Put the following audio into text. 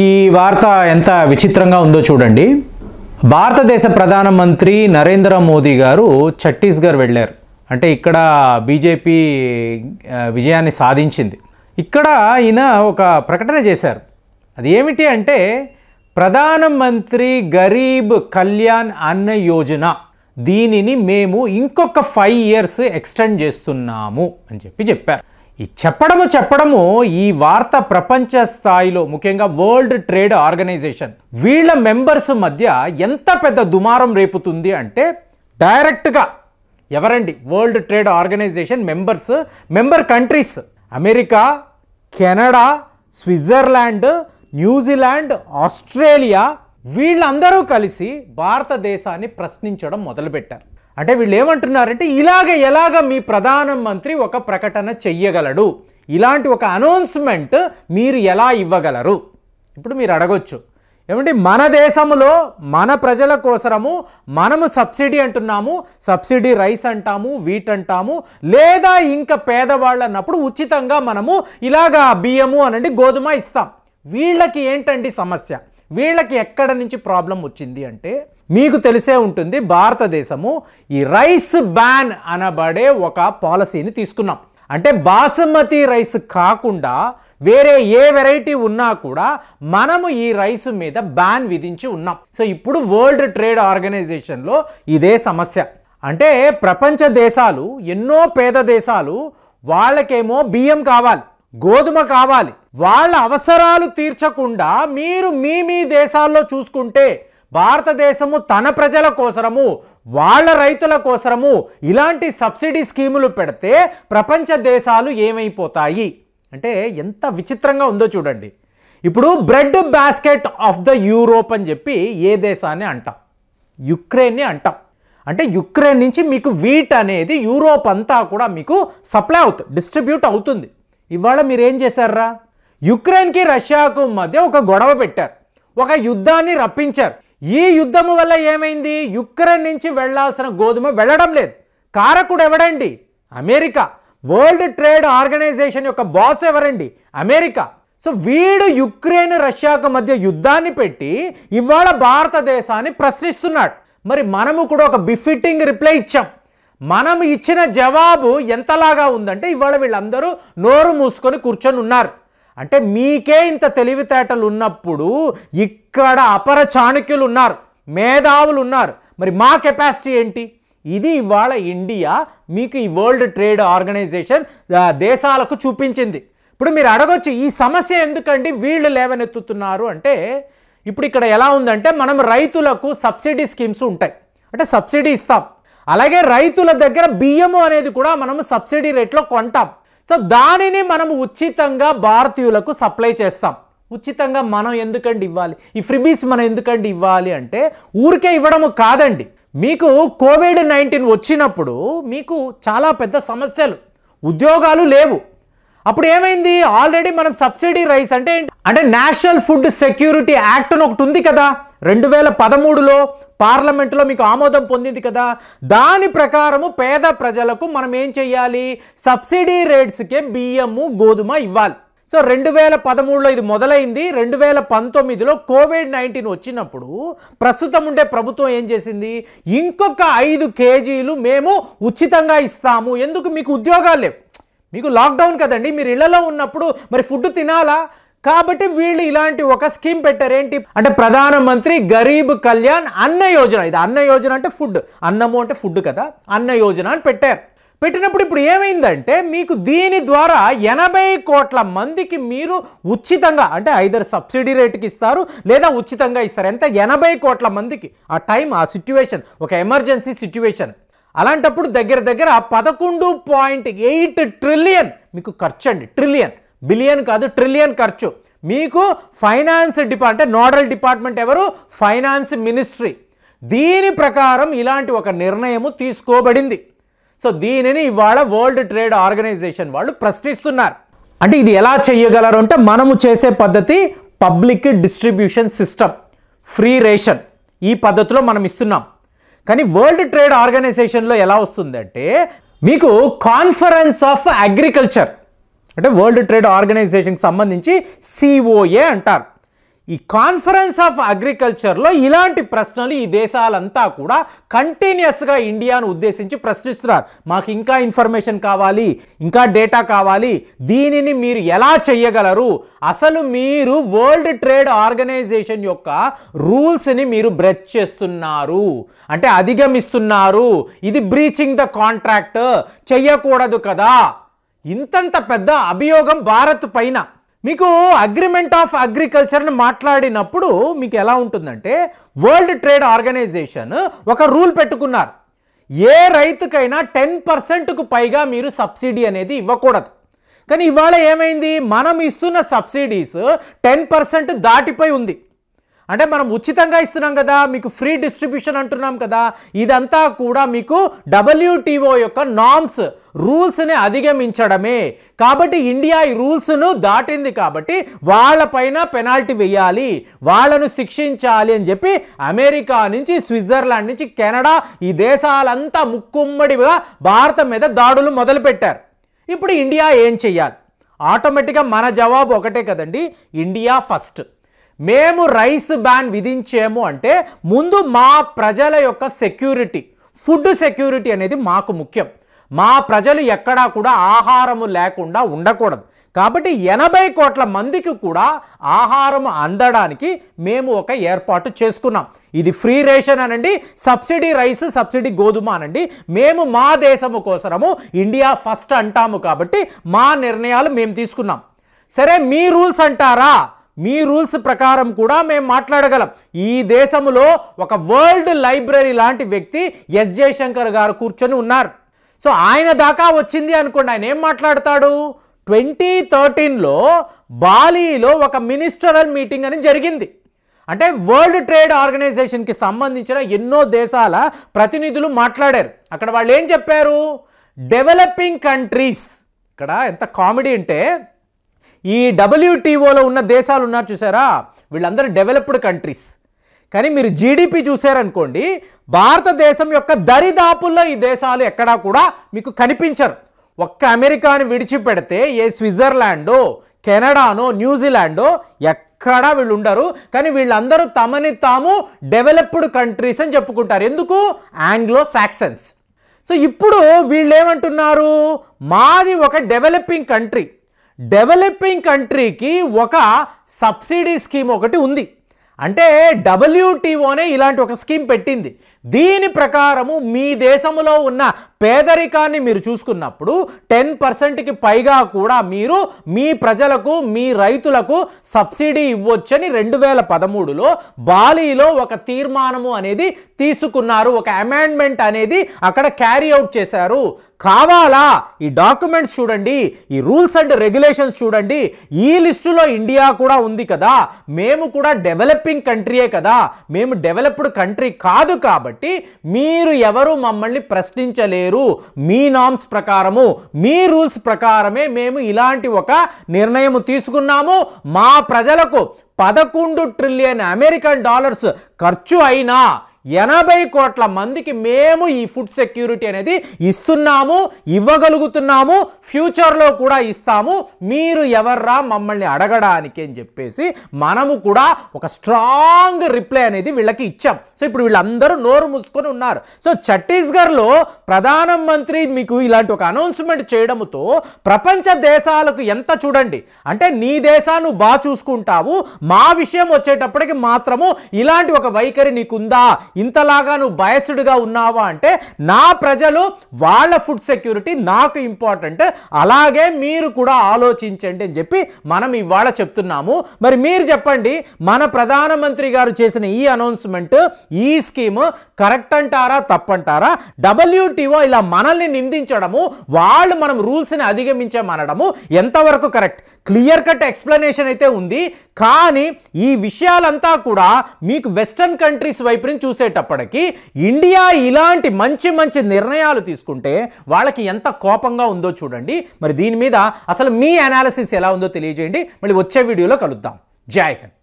ఈ వార్త ఎంత విచిత్రంగా ఉందో చూడండి భారతదేశ ప్రధానమంత్రి నరేంద్ర మోదీ గారు ఛత్తీస్గఢ్ వెళ్ళారు అంటే ఇక్కడ బీజేపీ విజయాన్ని సాధించింది ఇక్కడ ఈయన ఒక ప్రకటన చేశారు అది ఏమిటి అంటే ప్రధానమంత్రి గరీబ్ కళ్యాణ్ అన్న యోజన దీనిని మేము ఇంకొక ఫైవ్ ఇయర్స్ ఎక్స్టెండ్ చేస్తున్నాము అని చెప్పి చెప్పారు ఈ చెప్పడము చెప్పడము ఈ వార్త ప్రపంచ స్థాయిలో ముఖ్యంగా వరల్డ్ ట్రేడ్ ఆర్గనైజేషన్ వీళ్ళ మెంబర్స్ మధ్య ఎంత పెద్ద దుమారం రేపుతుంది అంటే డైరెక్ట్గా ఎవరండి World trade Organization members member countries America Canada Switzerland New Zealand Australia వీళ్ళందరూ కలిసి భారతదేశాన్ని ప్రశ్నించడం మొదలుపెట్టారు అంటే వీళ్ళు ఏమంటున్నారంటే ఇలాగ ఎలాగ మీ ప్రధానమంత్రి ఒక ప్రకటన చెయ్యగలడు ఇలాంటి ఒక అనౌన్స్మెంట్ మీరు ఎలా ఇవ్వగలరు ఇప్పుడు మీరు అడగొచ్చు ఏమంటే మన దేశంలో మన ప్రజల కోసరము మనము సబ్సిడీ అంటున్నాము సబ్సిడీ రైస్ అంటాము వీట్ అంటాము లేదా ఇంకా పేదవాళ్ళు అన్నప్పుడు ఉచితంగా మనము ఇలాగా బియ్యము అనండి గోధుమ ఇస్తాం వీళ్ళకి ఏంటండి సమస్య వీళ్ళకి ఎక్కడ నుంచి ప్రాబ్లం వచ్చింది అంటే మీకు తెలిసే ఉంటుంది భారతదేశము ఈ రైస్ బ్యాన్ అనబడే ఒక పాలసీని తీసుకున్నాం అంటే బాసుమతి రైస్ కాకుండా వేరే ఏ వెరైటీ ఉన్నా కూడా మనము ఈ రైస్ మీద బ్యాన్ విధించి ఉన్నాం సో ఇప్పుడు వరల్డ్ ట్రేడ్ ఆర్గనైజేషన్లో ఇదే సమస్య అంటే ప్రపంచ దేశాలు ఎన్నో పేద దేశాలు వాళ్ళకేమో బియ్యం కావాలి గోధుమ కావాలి వాళ్ళ అవసరాలు తీర్చకుండా మీరు మీ మీ దేశాల్లో చూసుకుంటే భారతదేశము తన ప్రజల కోసరము వాళ్ళ రైతుల కోసరము ఇలాంటి సబ్సిడీ స్కీములు పెడితే ప్రపంచ దేశాలు ఏమైపోతాయి అంటే ఎంత విచిత్రంగా ఉందో చూడండి ఇప్పుడు bread basket of the Europe అని చెప్పి ఏ దేశాన్ని అంటాం యుక్రెయిన్ని అంటాం అంటే యుక్రెయిన్ నుంచి మీకు వీట్ అనేది యూరోప్ అంతా కూడా మీకు సప్లై అవుతుంది డిస్ట్రిబ్యూట్ అవుతుంది ఇవాళ మీరేం చేశారా యుక్రెయిన్కి రష్యాకు మధ్య ఒక గొడవ పెట్టారు ఒక యుద్ధాన్ని రప్పించారు ఈ యుద్ధం వల్ల ఏమైంది యుక్రెయిన్ నుంచి వెళ్లాల్సిన గోధుమ వెళ్ళడం లేదు కారకుడు ఎవడండి అమెరికా వరల్డ్ ట్రేడ్ ఆర్గనైజేషన్ యొక్క బాస్ ఎవరండి అమెరికా సో వీడు యుక్రెయిన్ రష్యాకు మధ్య యుద్ధాన్ని పెట్టి ఇవాళ భారతదేశాన్ని ప్రశ్నిస్తున్నాడు మరి మనము కూడా ఒక బిఫిట్టింగ్ రిప్లై ఇచ్చాం మనం ఇచ్చిన జవాబు ఎంతలాగా ఉందంటే ఇవాళ వీళ్ళందరూ నోరు మూసుకొని కూర్చొని ఉన్నారు అంటే మీకే ఇంత తెలివితేటలు ఉన్నప్పుడు ఇక్కడ అపర చాణక్యులు ఉన్నారు మేధావులు ఉన్నారు మరి మా కెపాసిటీ ఏంటి ఇది ఇవాళ ఇండియా మీకు ఈ వరల్డ్ ట్రేడ్ ఆర్గనైజేషన్ దేశాలకు చూపించింది ఇప్పుడు మీరు అడగొచ్చు ఈ సమస్య ఎందుకండి వీళ్ళు లేవనెత్తుతున్నారు అంటే ఇప్పుడు ఇక్కడ ఎలా ఉందంటే మనం రైతులకు సబ్సిడీ స్కీమ్స్ ఉంటాయి అంటే సబ్సిడీ ఇస్తాం అలాగే రైతుల దగ్గర బియ్యము అనేది కూడా మనం సబ్సిడీ రేట్లో కొంటాం సో దానిని మనం ఉచితంగా భారతీయులకు సప్లై చేస్తాం ఉచితంగా మనం ఎందుకండి ఇవ్వాలి ఈ ఫ్రిబీస్ మనం ఎందుకండి ఇవ్వాలి అంటే ఊరికే ఇవ్వడము కాదండి మీకు కోవిడ్ నైన్టీన్ వచ్చినప్పుడు మీకు చాలా పెద్ద సమస్యలు ఉద్యోగాలు లేవు అప్పుడు ఏమైంది ఆల్రెడీ మనం సబ్సిడీ రైస్ అంటే అంటే నేషనల్ ఫుడ్ సెక్యూరిటీ యాక్ట్ అని ఒకటి ఉంది కదా రెండు వేల పదమూడులో పార్లమెంటులో మీకు ఆమోదం పొందింది కదా దాని ప్రకారము పేద ప్రజలకు మనం ఏం చేయాలి సబ్సిడీ రేట్స్కే బియ్యము గోధుమ ఇవ్వాలి సో రెండు వేల పదమూడులో ఇది మొదలైంది రెండు వేల పంతొమ్మిదిలో కోవిడ్ నైన్టీన్ వచ్చినప్పుడు ప్రస్తుతం ఉండే ప్రభుత్వం ఏం చేసింది ఇంకొక ఐదు కేజీలు మేము ఉచితంగా ఇస్తాము ఎందుకు మీకు ఉద్యోగాలు లేవు మీకు లాక్డౌన్ కదండి మీరు ఇళ్లలో ఉన్నప్పుడు మరి ఫుడ్ తినాలా కాబట్టి వీళ్ళు ఇలాంటి ఒక స్కీమ్ పెట్టారు ఏంటి అంటే ప్రధానమంత్రి గరీబ్ కళ్యాణ్ అన్న యోజన ఇది అన్న యోజన అంటే ఫుడ్ అన్నము అంటే ఫుడ్ కదా అన్న యోజన అని పెట్టారు పెట్టినప్పుడు ఇప్పుడు ఏమైందంటే మీకు దీని ద్వారా ఎనభై కోట్ల మందికి మీరు ఉచితంగా అంటే ఐదర్ సబ్సిడీ రేటుకి ఇస్తారు లేదా ఉచితంగా ఇస్తారు ఎంత ఎనభై కోట్ల మందికి ఆ టైం ఆ సిచ్యువేషన్ ఒక ఎమర్జెన్సీ సిచ్యువేషన్ అలాంటప్పుడు దగ్గర దగ్గర పదకొండు పాయింట్ ఎయిట్ ట్రిలియన్ మీకు ఖర్చు అండి ట్రిలియన్ బిలియన్ కాదు ట్రిలియన్ ఖర్చు మీకు ఫైనాన్స్ డిపార్ట్ అంటే నోడల్ డిపార్ట్మెంట్ ఎవరు ఫైనాన్స్ మినిస్ట్రీ దీని ప్రకారం ఇలాంటి ఒక నిర్ణయము తీసుకోబడింది సో దీనిని ఇవాళ వరల్డ్ ట్రేడ్ ఆర్గనైజేషన్ వాళ్ళు ప్రశ్నిస్తున్నారు అంటే ఇది ఎలా చేయగలరు అంటే మనము చేసే పద్ధతి public distribution system free ration ఈ పద్ధతిలో మనం ఇస్తున్నాం కానీ వరల్డ్ ట్రేడ్ ఆర్గనైజేషన్లో ఎలా వస్తుందంటే మీకు కాన్ఫరెన్స్ ఆఫ్ అగ్రికల్చర్ అంటే వరల్డ్ ట్రేడ్ ఆర్గనైజేషన్కి సంబంధించి సిఓఏ అంటారు ఈ కాన్ఫరెన్స్ ఆఫ్ అగ్రికల్చర్లో ఇలాంటి ప్రశ్నలు ఈ దేశాలంతా కూడా కంటిన్యూస్గా ఇండియాను ఉద్దేశించి ప్రశ్నిస్తున్నారు మాకు ఇంకా ఇన్ఫర్మేషన్ కావాలి ఇంకా డేటా కావాలి దీనిని మీరు ఎలా చేయగలరు అసలు మీరు వరల్డ్ ట్రేడ్ ఆర్గనైజేషన్ యొక్క రూల్స్ని మీరు బ్రెచ్ చేస్తున్నారు అంటే అధిగమిస్తున్నారు ఇది బ్రీచింగ్ ద కాంట్రాక్ట్ చెయ్యకూడదు కదా ఇంతంత పెద్ద అభియోగం భారత్ పైన మీకు అగ్రిమెంట్ ఆఫ్ అగ్రికల్చర్ని మాట్లాడినప్పుడు మీకు ఎలా ఉంటుందంటే వరల్డ్ ట్రేడ్ ఆర్గనైజేషన్ ఒక రూల్ పెట్టుకున్నారు ఏ రైతుకైనా టెన్ పర్సెంట్కు పైగా మీరు సబ్సిడీ అనేది ఇవ్వకూడదు కానీ ఇవాళ ఏమైంది మనం ఇస్తున్న సబ్సిడీస్ టెన్ పర్సెంట్ దాటిపై ఉంది అంటే మనం ఉచితంగా ఇస్తున్నాం కదా మీకు ఫ్రీ డిస్ట్రిబ్యూషన్ అంటున్నాం కదా ఇదంతా కూడా మీకు డబ్ల్యూటీఓ యొక్క నామ్స్ రూల్స్ని అధిగమించడమే కాబట్టి ఇండియా ఈ రూల్స్ను దాటింది కాబట్టి వాళ్ళపైన పెనాల్టీ వేయాలి వాళ్ళను శిక్షించాలి అని చెప్పి అమెరికా నుంచి స్విట్జర్లాండ్ నుంచి కెనడా ఈ దేశాలంతా ముక్కుమ్మడిగా భారత మీద దాడులు మొదలుపెట్టారు ఇప్పుడు ఇండియా ఏం చెయ్యాలి ఆటోమేటిక్గా మన జవాబు ఒకటే కదండి ఇండియా ఫస్ట్ మేము రైస్ బ్యాన్ విధించేము అంటే ముందు మా ప్రజల యొక్క సెక్యూరిటీ ఫుడ్ సెక్యూరిటీ అనేది మాకు ముఖ్యం మా ప్రజలు ఎక్కడా కూడా ఆహారము లేకుండా ఉండకూడదు కాబట్టి ఎనభై కోట్ల మందికి కూడా ఆహారం అందడానికి మేము ఒక ఏర్పాటు చేసుకున్నాం ఇది ఫ్రీ రేషన్ అనండి సబ్సిడీ రైస్ సబ్సిడీ గోధుమ అనండి మేము మా దేశము కోసరము ఇండియా ఫస్ట్ అంటాము కాబట్టి మా నిర్ణయాలు మేము తీసుకున్నాం సరే మీ రూల్స్ అంటారా మీ రూల్స్ ప్రకారం కూడా మేము మాట్లాడగలం ఈ దేశంలో ఒక వరల్డ్ లైబ్రరీ లాంటి వ్యక్తి ఎస్ జయశంకర్ గారు కూర్చొని ఉన్నారు సో ఆయన దాకా వచ్చింది అనుకోండి ఆయన ఏం మాట్లాడతాడు ట్వంటీ థర్టీన్లో బాలీలో ఒక మినిస్టరల్ మీటింగ్ అని జరిగింది అంటే వరల్డ్ ట్రేడ్ ఆర్గనైజేషన్కి సంబంధించిన ఎన్నో దేశాల ప్రతినిధులు మాట్లాడారు అక్కడ వాళ్ళు ఏం చెప్పారు డెవలపింగ్ కంట్రీస్ ఇక్కడ ఎంత కామెడీ అంటే ఈ డబ్ల్యూటీఓలో ఉన్న దేశాలు ఉన్నారు చూసారా వీళ్ళందరూ డెవలప్డ్ కంట్రీస్ కానీ మీరు జీడిపి చూసారనుకోండి భారతదేశం యొక్క దరిదాపుల్లో ఈ దేశాలు ఎక్కడా కూడా మీకు కనిపించరు ఒక్క అమెరికాను విడిచిపెడితే ఏ స్విట్జర్లాండో కెనడానో న్యూజిలాండో ఎక్కడా వీళ్ళు ఉండరు కానీ వీళ్ళందరూ తమని తాము డెవలప్డ్ కంట్రీస్ అని చెప్పుకుంటారు ఎందుకు ఆంగ్లో సాక్సన్స్ సో ఇప్పుడు వీళ్ళు ఏమంటున్నారు మాది ఒక డెవలపింగ్ కంట్రీ డెవలపింగ్ కంట్రీకి ఒక సబ్సిడీ స్కీమ్ ఒకటి ఉంది అంటే డబ్ల్యూటీఓనే ఇలాంటి ఒక స్కీమ్ పెట్టింది దీని ప్రకారము మీ దేశంలో ఉన్న పేదరికాన్ని మీరు చూసుకున్నప్పుడు టెన్ పర్సెంట్కి పైగా కూడా మీరు మీ ప్రజలకు మీ రైతులకు సబ్సిడీ ఇవ్వొచ్చని రెండు వేల పదమూడులో బాలీలో ఒక తీర్మానము అనేది తీసుకున్నారు ఒక అమెండ్మెంట్ అనేది అక్కడ క్యారీ అవుట్ చేశారు కావాలా ఈ డాక్యుమెంట్స్ చూడండి ఈ రూల్స్ అండ్ రెగ్యులేషన్స్ చూడండి ఈ లిస్టులో ఇండియా కూడా ఉంది కదా మేము కూడా డెవలపింగ్ కంట్రీయే కదా మేము డెవలప్డ్ కంట్రీ కాదు కాబట్టి కాబట్టి మీరు ఎవరు మమ్మల్ని ప్రశ్నించలేరు మీ నామ్స్ ప్రకారము మీ రూల్స్ ప్రకారమే మేము ఇలాంటి ఒక నిర్ణయం తీసుకున్నాము మా ప్రజలకు పదకొండు ట్రిలియన్ అమెరికన్ డాలర్స్ ఖర్చు అయినా ఎనభై కోట్ల మందికి మేము ఈ ఫుడ్ సెక్యూరిటీ అనేది ఇస్తున్నాము ఇవ్వగలుగుతున్నాము ఫ్యూచర్లో కూడా ఇస్తాము మీరు ఎవర్రా మమ్మల్ని అడగడానికి అని చెప్పేసి మనము కూడా ఒక స్ట్రాంగ్ రిప్లై అనేది వీళ్ళకి ఇచ్చాం సో ఇప్పుడు వీళ్ళందరూ నోరు మూసుకొని ఉన్నారు సో ఛత్తీస్గఢ్లో ప్రధానమంత్రి మీకు ఇలాంటి ఒక అనౌన్స్మెంట్ చేయడంతో ప్రపంచ దేశాలకు ఎంత చూడండి అంటే నీ దేశాన్ని బాగా చూసుకుంటావు మా విషయం వచ్చేటప్పటికి మాత్రము ఇలాంటి ఒక వైఖరి నీకుందా ఇంతలాగా నువ్వు బయసుడుగా ఉన్నావా అంటే నా ప్రజలు వాళ్ళ ఫుడ్ సెక్యూరిటీ నాకు ఇంపార్టెంట్ అలాగే మీరు కూడా ఆలోచించండి అని చెప్పి మనం ఇవాళ చెప్తున్నాము మరి మీరు చెప్పండి మన ప్రధానమంత్రి గారు చేసిన ఈ అనౌన్స్మెంట్ ఈ స్కీమ్ కరెక్ట్ అంటారా తప్పంటారా డబ్ల్యూటీఓ ఇలా మనల్ని నిందించడము వాళ్ళు మనం రూల్స్ని అధిగమించమనడము ఎంతవరకు కరెక్ట్ క్లియర్ కట్ ఎక్స్ప్లెనేషన్ అయితే ఉంది కానీ ఈ విషయాలంతా కూడా మీకు వెస్ట్రన్ కంట్రీస్ వైపు నుంచి చూసే వచ్చేటప్పటికి ఇండియా ఇలాంటి మంచి మంచి నిర్ణయాలు తీసుకుంటే వాళ్ళకి ఎంత కోపంగా ఉందో చూడండి మరి దీని మీద అసలు మీ అనాలిసిస్ ఎలా ఉందో తెలియజేయండి మళ్ళీ వచ్చే వీడియోలో కలుద్దాం జై హింద్